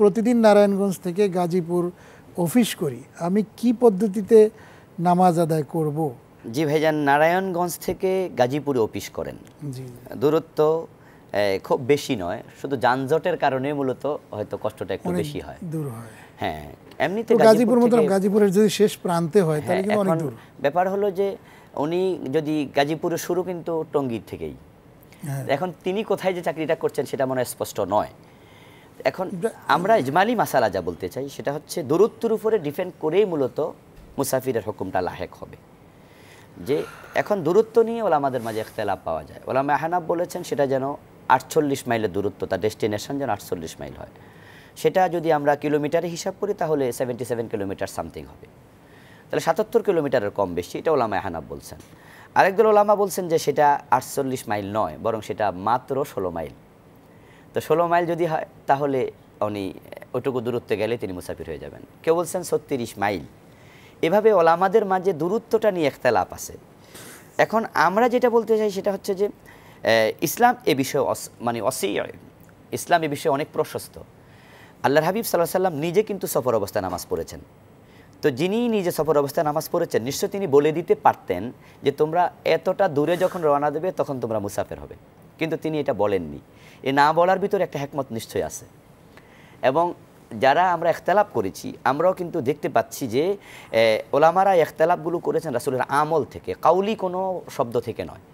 প্রতিদিন নারায়ণগঞ্জ থেকে গাজীপুর অফিস করি আমি কি পদ্ধতিতে নামাজ আদায় করব। জি ভাইজান নারায়ণগঞ্জ থেকে গাজীপুরে অফিস করেন দূরত্ব খুব বেশি নয় শুধু যানজটের কারণে মূলত হয়তো কষ্টটা একটু বেশি হয় দূর হয় হ্যাঁ এমনিতে গাজীপুর মতো গাজীপুরের যদি শেষ প্রান্তে হয় তাহলে হ্যাঁ, কিন্তু অনেক দূর ব্যাপার হলো যে উনি যদি গাজীপুরে শুরু কিন্তু টঙ্গীর থেকেই হ্যাঁ। এখন তিনি কোথায় যে চাকরিটা করছেন সেটা মনে স্পষ্ট নয় এখন আমরা ইজমালি মাসালা যা বলতে চাই সেটা হচ্ছে দূরত্বর উপরে ডিফেন্ড করেই মূলত মুসাফিরের হুকুমটা লাহেক হবে যে এখন দূরত্ব নিয়ে ওলামাদের মাঝে একতলাপ পাওয়া যায় ওলামা আহানাব বলেছেন সেটা যেন আটচল্লিশ মাইলের দূরত্ব তার ডেস্টিনেশন যেন আটচল্লিশ মাইল হয় সেটা যদি আমরা কিলোমিটারে হিসাব করি তাহলে সেভেন্টি সেভেন কিলোমিটার সামথিং হবে তাহলে সাতাত্তর কিলোমিটারের কম বেশি এটা ওলামা আহানাব বলছেন আরেকদল ওলামা বলছেন যে সেটা আটচল্লিশ মাইল নয় বরং সেটা মাত্র ষোলো মাইল তো ষোলো মাইল যদি হয় তাহলে উনি ওটুকু দূরত্বে গেলে তিনি মুসাফির হয়ে যাবেন কেউ বলছেন ছত্রিশ মাইল এভাবে ওলামাদের মাঝে দূরত্বটা নিয়ে একতালাপ আছে এখন আমরা যেটা বলতে চাই সেটা হচ্ছে যে ইসলাম এ বিষয়ে মানে অসি ইসলাম এ বিষয়ে অনেক প্রশস্ত আল্লাহর হাবিব সাল্লাহ সাল্লাম নিজে কিন্তু সফর অবস্থায় নামাজ পড়েছেন তো যিনি নিজে সফর অবস্থায় নামাজ পড়েছেন নিশ্চয় তিনি বলে দিতে পারতেন যে তোমরা এতটা দূরে যখন রওনা দেবে তখন তোমরা মুসাফের হবে কিন্তু তিনি এটা বলেননি এ না বলার ভিতরে একটা হ্যাকমত নিশ্চয় আছে এবং যারা আমরা এখতালাপ করেছি আমরাও কিন্তু দেখতে পাচ্ছি যে ওলামারা এখতালাপগুলো করেছেন রাসুলের আমল থেকে কাউলি কোনো শব্দ থেকে নয়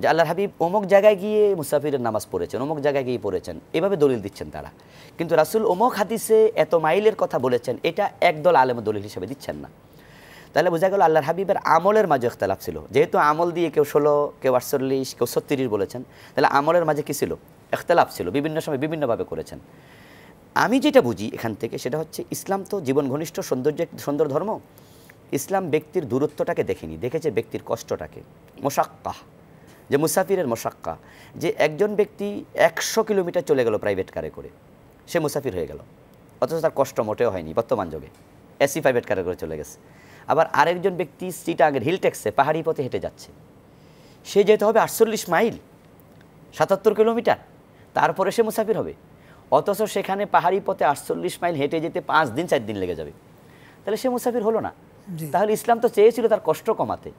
যে আল্লাহর হাবিব অমুক জায়গায় গিয়ে মুসাফিরের নামাজ পড়েছেন অমুক জায়গায় গিয়ে পড়েছেন এভাবে দলিল দিচ্ছেন তারা কিন্তু রাসুল অমুক হাদিসে এত মাইলের কথা বলেছেন এটা একদল আলেম দলিল হিসেবে দিচ্ছেন না তাহলে বোঝা গেল আল্লাহর হাবিবের আমলের মাঝে একতালাফ ছিল যেহেতু আমল দিয়ে কেউ ষোলো কেউ আটচল্লিশ কেউ ছত্রিশ বলেছেন তাহলে আমলের মাঝে কী ছিল একতালাফ ছিল বিভিন্ন সময় বিভিন্নভাবে করেছেন আমি যেটা বুঝি এখান থেকে সেটা হচ্ছে ইসলাম তো জীবন ঘনিষ্ঠ সৌন্দর্য সুন্দর ধর্ম ইসলাম ব্যক্তির দূরত্বটাকে দেখেনি দেখেছে ব্যক্তির কষ্টটাকে মোশাক্কাহ যে মুসাফিরের মোশাক্কা যে একজন ব্যক্তি একশো কিলোমিটার চলে গেল প্রাইভেট কারে করে সে মুসাফির হয়ে গেল অথচ তার কষ্ট মোটেও হয়নি বর্তমান যুগে এসি প্রাইভেট কারে করে চলে গেছে আবার আরেকজন ব্যক্তি আগের হিল ট্যাক্সে পাহাড়ি পথে হেঁটে যাচ্ছে সে যেতে হবে আটচল্লিশ মাইল সাতাত্তর কিলোমিটার তারপরে সে মুসাফির হবে অথচ সেখানে পাহাড়ি পথে আটচল্লিশ মাইল হেঁটে যেতে পাঁচ দিন চার দিন লেগে যাবে তাহলে সে মুসাফির হলো না তাহলে ইসলাম তো চেয়েছিল তার কষ্ট কমাতে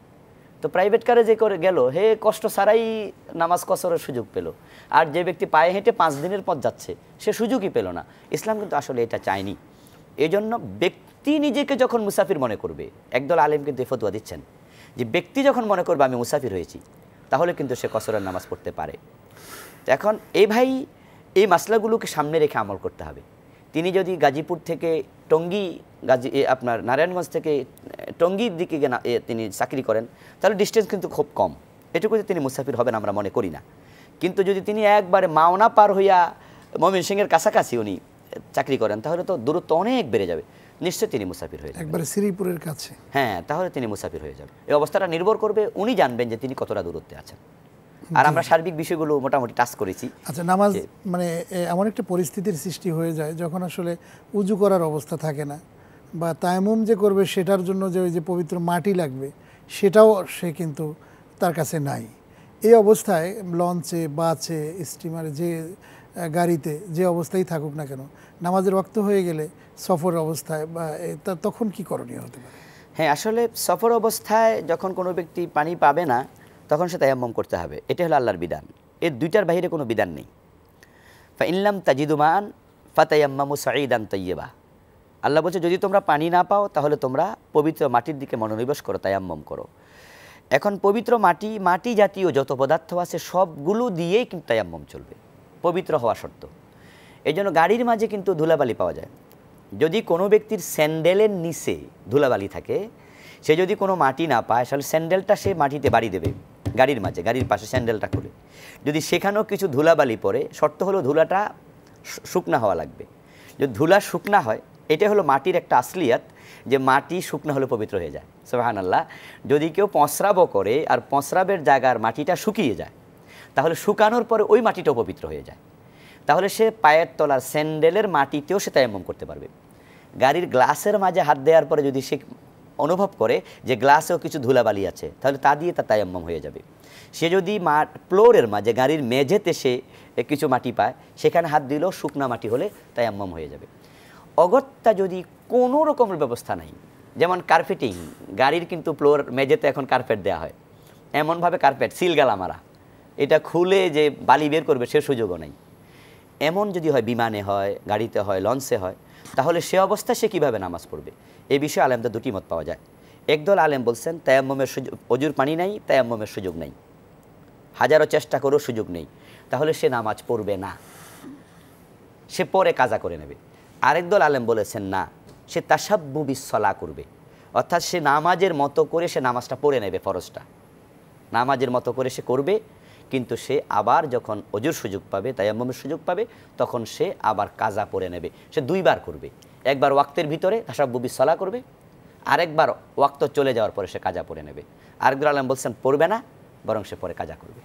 তো প্রাইভেট কারে যে করে গেল হে কষ্ট ছাড়াই নামাজ কসরের সুযোগ পেল আর যে ব্যক্তি পায়ে হেঁটে পাঁচ দিনের পথ যাচ্ছে সে সুযোগই পেল না ইসলাম কিন্তু আসলে এটা চায়নি এজন্য ব্যক্তি নিজেকে যখন মুসাফির মনে করবে একদল আলেম কিন্তু এ ফতুয়া দিচ্ছেন যে ব্যক্তি যখন মনে করবে আমি মুসাফির হয়েছি তাহলে কিন্তু সে কসরের নামাজ পড়তে পারে এখন এই ভাই এই মাসলাগুলোকে সামনে রেখে আমল করতে হবে তিনি যদি গাজীপুর থেকে টঙ্গী গাজী আপনার নারায়ণগঞ্জ থেকে টঙ্গির দিকে তিনি চাকরি করেন তাহলে ডিস্টেন্স কিন্তু খুব কম এটুকুতে তিনি মুসাফির হবেন আমরা মনে করি না কিন্তু যদি তিনি একবারে মাওনা পার হইয়া মমিন সিংয়ের কাছাকাছি উনি চাকরি করেন তাহলে তো দূরত্ব অনেক বেড়ে যাবে নিশ্চয়ই তিনি মুসাফির হয়ে একবারে শ্রীপুরের কাছে হ্যাঁ তাহলে তিনি মুসাফির হয়ে যাবে এই অবস্থাটা নির্ভর করবে উনি জানবেন যে তিনি কতটা দূরত্বে আছেন আর আমরা সার্বিক বিষয়গুলো মোটামুটি টাচ করেছি আচ্ছা নামাজ মানে এমন একটা পরিস্থিতির সৃষ্টি হয়ে যায় যখন আসলে উজু করার অবস্থা থাকে না বা তায়ামুম যে করবে সেটার জন্য যে ওই যে পবিত্র মাটি লাগবে সেটাও সে কিন্তু তার কাছে নাই এই অবস্থায় লঞ্চে বাসে স্টিমারে যে গাড়িতে যে অবস্থায় থাকুক না কেন নামাজের রক্ত হয়ে গেলে সফর অবস্থায় বা তখন কি করণীয় হতে পারে হ্যাঁ আসলে সফর অবস্থায় যখন কোনো ব্যক্তি পানি পাবে না তখন সে তায়াম্মম করতে হবে এটা হলো আল্লাহর বিধান এর দুইটার বাইরে কোনো বিধান নেই ফা ইনলাম তাজিদুমান ফাতায়াম্মামু সাঈদান তৈয়বা আল্লাহ বলছে যদি তোমরা পানি না পাও তাহলে তোমরা পবিত্র মাটির দিকে মনোনিবেশ করো তায়াম্মম করো এখন পবিত্র মাটি মাটি জাতীয় যত পদার্থ আছে সবগুলো দিয়েই কিন্তু তায়াম্মম চলবে পবিত্র হওয়া শর্ত এই জন্য গাড়ির মাঝে কিন্তু ধুলাবালি পাওয়া যায় যদি কোনো ব্যক্তির স্যান্ডেলের নিচে ধুলাবালি থাকে সে যদি কোনো মাটি না পায় তাহলে স্যান্ডেলটা সে মাটিতে বাড়ি দেবে গাড়ির মাঝে গাড়ির পাশে স্যান্ডেলটা খুলে যদি সেখানেও কিছু ধুলাবালি পড়ে শর্ত হলো ধুলাটা শুকনা হওয়া লাগবে যদি ধুলা শুকনা হয় এটা হলো মাটির একটা আসলিয়াত যে মাটি শুকনো হলে পবিত্র হয়ে যায় সোহান আল্লাহ যদি কেউ পঁচরাবও করে আর পঁচরাবের জায়গার মাটিটা শুকিয়ে যায় তাহলে শুকানোর পরে ওই মাটিটাও পবিত্র হয়ে যায় তাহলে সে পায়ের তলার স্যান্ডেলের মাটিতেও সে তায়ামম করতে পারবে গাড়ির গ্লাসের মাঝে হাত দেওয়ার পরে যদি সে অনুভব করে যে গ্লাসেও কিছু ধুলাবালি আছে তাহলে তা দিয়ে তার তায়ামম হয়ে যাবে সে যদি মা ফ্লোরের মাঝে গাড়ির মেঝেতে সে কিছু মাটি পায় সেখানে হাত দিলেও শুকনো মাটি হলে তায়াম্মম হয়ে যাবে অগত্যা যদি কোনো রকমের ব্যবস্থা নাই যেমন কার্পেটিং গাড়ির কিন্তু ফ্লোর মেঝেতে এখন কার্পেট দেওয়া হয় এমনভাবে কার্পেট সিলগালা মারা এটা খুলে যে বালি বের করবে সে সুযোগও নেই এমন যদি হয় বিমানে হয় গাড়িতে হয় লঞ্চে হয় তাহলে সে অবস্থায় সে কীভাবে নামাজ পড়বে এ বিষয়ে আলেমদের দুটি মত পাওয়া যায় একদল আলেম বলছেন তায়াম্মমের সুযোগ অজুর পানি নাই তায়াম্মমের সুযোগ নেই হাজারো চেষ্টা করেও সুযোগ নেই তাহলে সে নামাজ পড়বে না সে পরে কাজা করে নেবে আরেক দল আলেম বলেছেন না সে তাসাব্বু বিশ্বলা করবে অর্থাৎ সে নামাজের মতো করে সে নামাজটা পড়ে নেবে ফরজটা নামাজের মতো করে সে করবে কিন্তু সে আবার যখন অজুর সুযোগ পাবে তায়াম্মমের সুযোগ পাবে তখন সে আবার কাজা পরে নেবে সে দুইবার করবে একবার ওয়াক্তের ভিতরে তাসাবুবি সলা করবে আরেকবার ওয়াক্ত চলে যাওয়ার পরে সে কাজা পরে নেবে আরেকবার আলম বলছেন পড়বে না বরং সে পরে কাজা করবে